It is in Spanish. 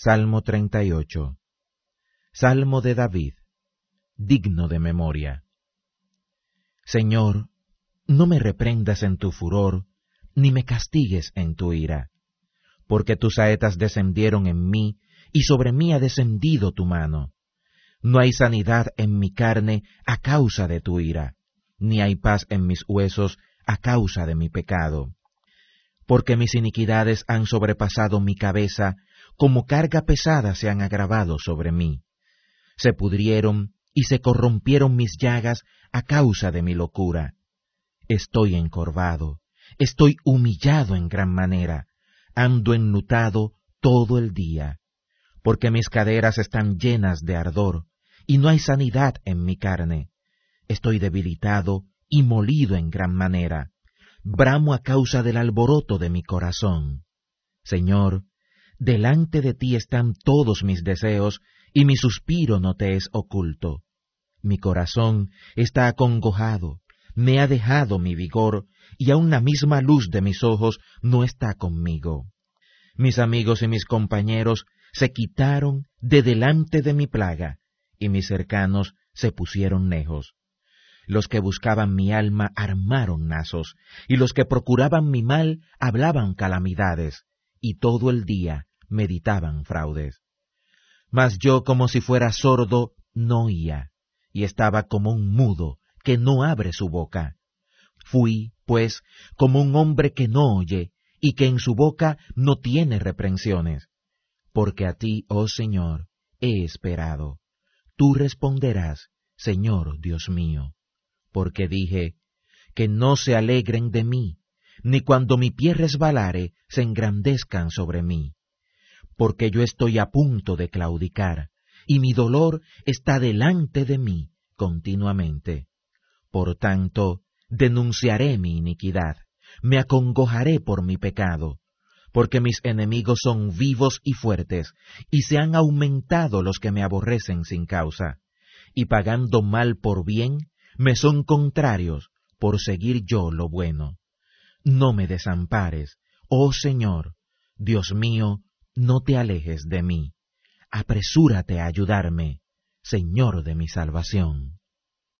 Salmo 38. Salmo de David. Digno de memoria. Señor, no me reprendas en tu furor, ni me castigues en tu ira, porque tus saetas descendieron en mí, y sobre mí ha descendido tu mano. No hay sanidad en mi carne a causa de tu ira, ni hay paz en mis huesos a causa de mi pecado. Porque mis iniquidades han sobrepasado mi cabeza, como carga pesada se han agravado sobre mí. Se pudrieron y se corrompieron mis llagas a causa de mi locura. Estoy encorvado, estoy humillado en gran manera, ando enlutado todo el día, porque mis caderas están llenas de ardor, y no hay sanidad en mi carne. Estoy debilitado y molido en gran manera. Bramo a causa del alboroto de mi corazón. Señor, delante de ti están todos mis deseos, y mi suspiro no te es oculto. Mi corazón está acongojado, me ha dejado mi vigor, y aun la misma luz de mis ojos no está conmigo. Mis amigos y mis compañeros se quitaron de delante de mi plaga, y mis cercanos se pusieron lejos. Los que buscaban mi alma armaron nazos, y los que procuraban mi mal hablaban calamidades, y todo el día meditaban fraudes. Mas yo, como si fuera sordo, no oía, y estaba como un mudo que no abre su boca. Fui, pues, como un hombre que no oye, y que en su boca no tiene reprensiones. Porque a ti, oh Señor, he esperado. Tú responderás, Señor Dios mío. Porque dije, que no se alegren de mí, ni cuando mi pie resbalare se engrandezcan sobre mí porque yo estoy a punto de claudicar, y mi dolor está delante de mí continuamente. Por tanto, denunciaré mi iniquidad, me acongojaré por mi pecado, porque mis enemigos son vivos y fuertes, y se han aumentado los que me aborrecen sin causa, y pagando mal por bien, me son contrarios por seguir yo lo bueno. No me desampares, oh Señor, Dios mío, no te alejes de mí, apresúrate a ayudarme, Señor de mi salvación.